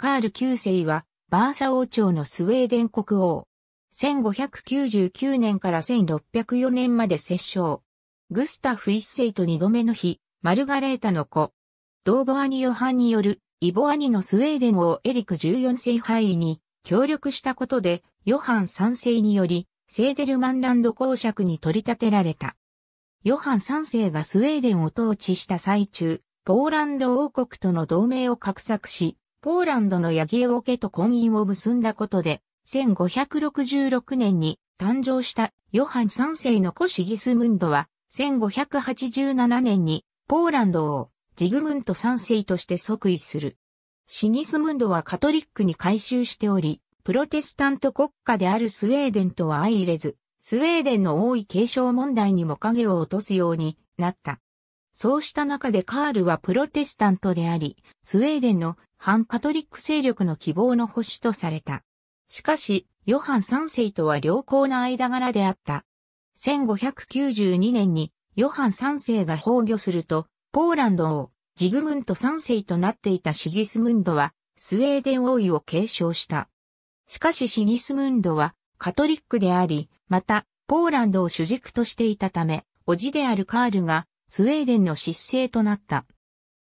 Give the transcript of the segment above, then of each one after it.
カール9世は、バーサ王朝のスウェーデン国王。1599年から1604年まで摂政。グスタフ一世と二度目の日、マルガレータの子。ドーボアニ・ヨハンによる、イボアニのスウェーデン王エリク14世敗位に協力したことで、ヨハン3世により、セーデルマンランド公爵に取り立てられた。ヨハン3世がスウェーデンを統治した最中、ポーランド王国との同盟を画策し、ポーランドのヤギエオ家ケと婚姻を結んだことで、1566年に誕生したヨハン3世の子シギスムンドは、1587年にポーランドをジグムント3世として即位する。シギスムンドはカトリックに改宗しており、プロテスタント国家であるスウェーデンとは相入れず、スウェーデンの王位継承問題にも影を落とすようになった。そうした中でカールはプロテスタントであり、スウェーデンの反カトリック勢力の希望の星とされた。しかし、ヨハン三世とは良好な間柄であった。1592年にヨハン三世が崩御すると、ポーランド王、ジグムント三世となっていたシギスムンドは、スウェーデン王位を継承した。しかしシギスムンドはカトリックであり、また、ポーランドを主軸としていたため、叔父であるカールがスウェーデンの失政となった。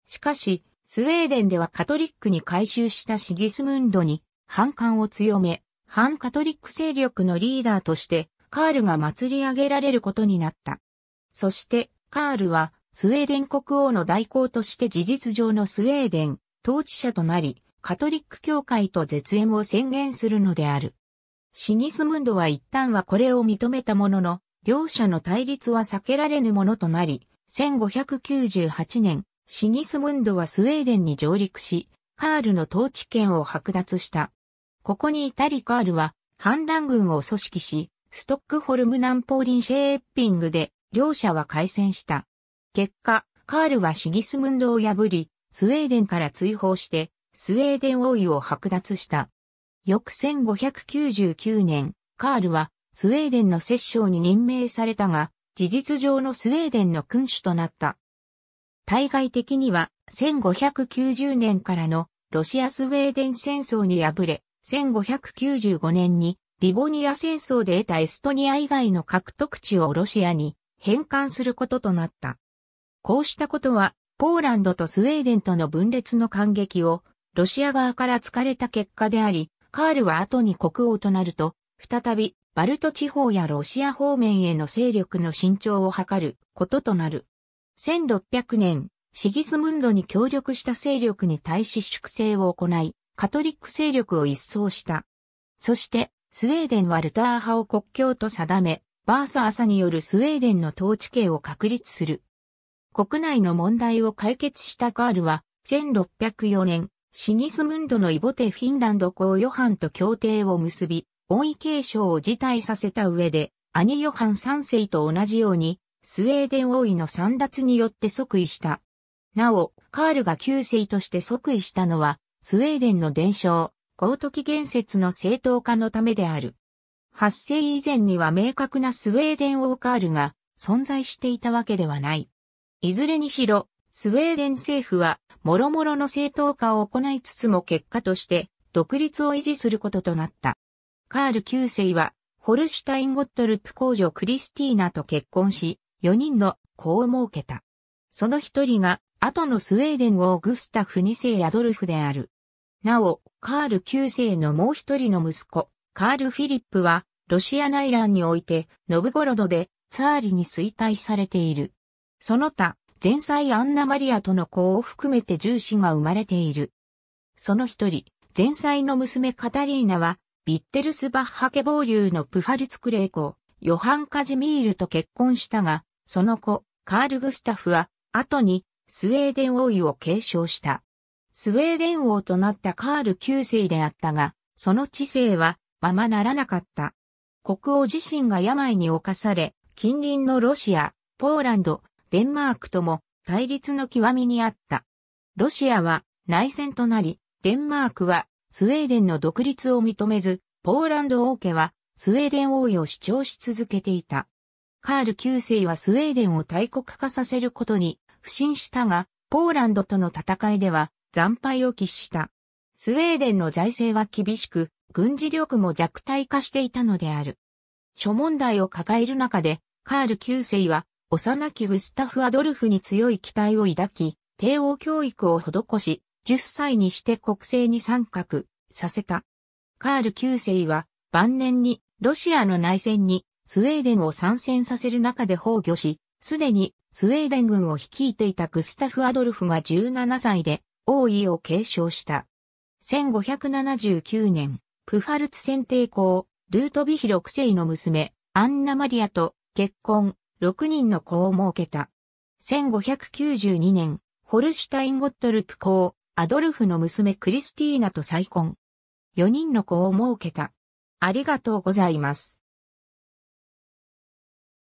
しかし、スウェーデンではカトリックに改宗したシギスムンドに反感を強め、反カトリック勢力のリーダーとしてカールが祭り上げられることになった。そしてカールはスウェーデン国王の代行として事実上のスウェーデン統治者となり、カトリック教会と絶縁を宣言するのである。シギスムンドは一旦はこれを認めたものの、両者の対立は避けられぬものとなり、1598年、シギスムンドはスウェーデンに上陸し、カールの統治権を剥奪した。ここにいたりカールは反乱軍を組織し、ストックホルム南方林シェーピングで両者は開戦した。結果、カールはシギスムンドを破り、スウェーデンから追放して、スウェーデン王位を剥奪した。翌1599年、カールはスウェーデンの摂政に任命されたが、事実上のスウェーデンの君主となった。対外的には1590年からのロシアスウェーデン戦争に敗れ、1595年にリボニア戦争で得たエストニア以外の獲得地をロシアに返還することとなった。こうしたことは、ポーランドとスウェーデンとの分裂の感激を、ロシア側から疲れた結果であり、カールは後に国王となると、再びバルト地方やロシア方面への勢力の伸長を図ることとなる。1600年、シギスムンドに協力した勢力に対し粛清を行い、カトリック勢力を一掃した。そして、スウェーデンはルター派を国境と定め、バーサーサによるスウェーデンの統治権を確立する。国内の問題を解決したカールは、1604年、シギスムンドのイボテフィンランド公ヨハンと協定を結び、王位継承を辞退させた上で、兄ヨハン三世と同じように、スウェーデン王位の三奪によって即位した。なお、カールが9世として即位したのは、スウェーデンの伝承、高時ト説の正当化のためである。発世以前には明確なスウェーデン王カールが存在していたわけではない。いずれにしろ、スウェーデン政府は、諸々の正当化を行いつつも結果として、独立を維持することとなった。カール9世は、ホルシュタイン・ゴットルプ公女クリスティーナと結婚し、4人の子を設けた。その一人が、後のスウェーデン王グスタフ2世アドルフである。なお、カール9世のもう一人の息子、カール・フィリップは、ロシア内乱において、ノブゴロドで、ツァーリに衰退されている。その他、前妻アンナ・マリアとの子を含めて重視が生まれている。その一人、前妻の娘カタリーナは、ビッテルスバッハ家暴流のプファルツクレー公、ヨハン・カジミールと結婚したが、その子、カール・グスタフは、後に、スウェーデン王位を継承した。スウェーデン王となったカール9世であったが、その知性は、ままならなかった。国王自身が病に侵され、近隣のロシア、ポーランド、デンマークとも対立の極みにあった。ロシアは内戦となり、デンマークはスウェーデンの独立を認めず、ポーランド王家はスウェーデン王位を主張し続けていた。カール9世はスウェーデンを大国化させることに不信したが、ポーランドとの戦いでは惨敗を喫した。スウェーデンの財政は厳しく、軍事力も弱体化していたのである。諸問題を抱える中で、カール9世は、幼きグスタフ・アドルフに強い期待を抱き、帝王教育を施し、10歳にして国政に参画させた。カール9世は晩年にロシアの内戦にスウェーデンを参戦させる中で崩御し、すでにスウェーデン軍を率いていたグスタフ・アドルフが17歳で王位を継承した。1579年、プファルツ選帝公、ルートビヒヒ6世の娘、アンナ・マリアと結婚、6人の子を設けた。1592年、ホルシュタインゴットルプ公、アドルフの娘クリスティーナと再婚。4人の子を設けた。ありがとうございます。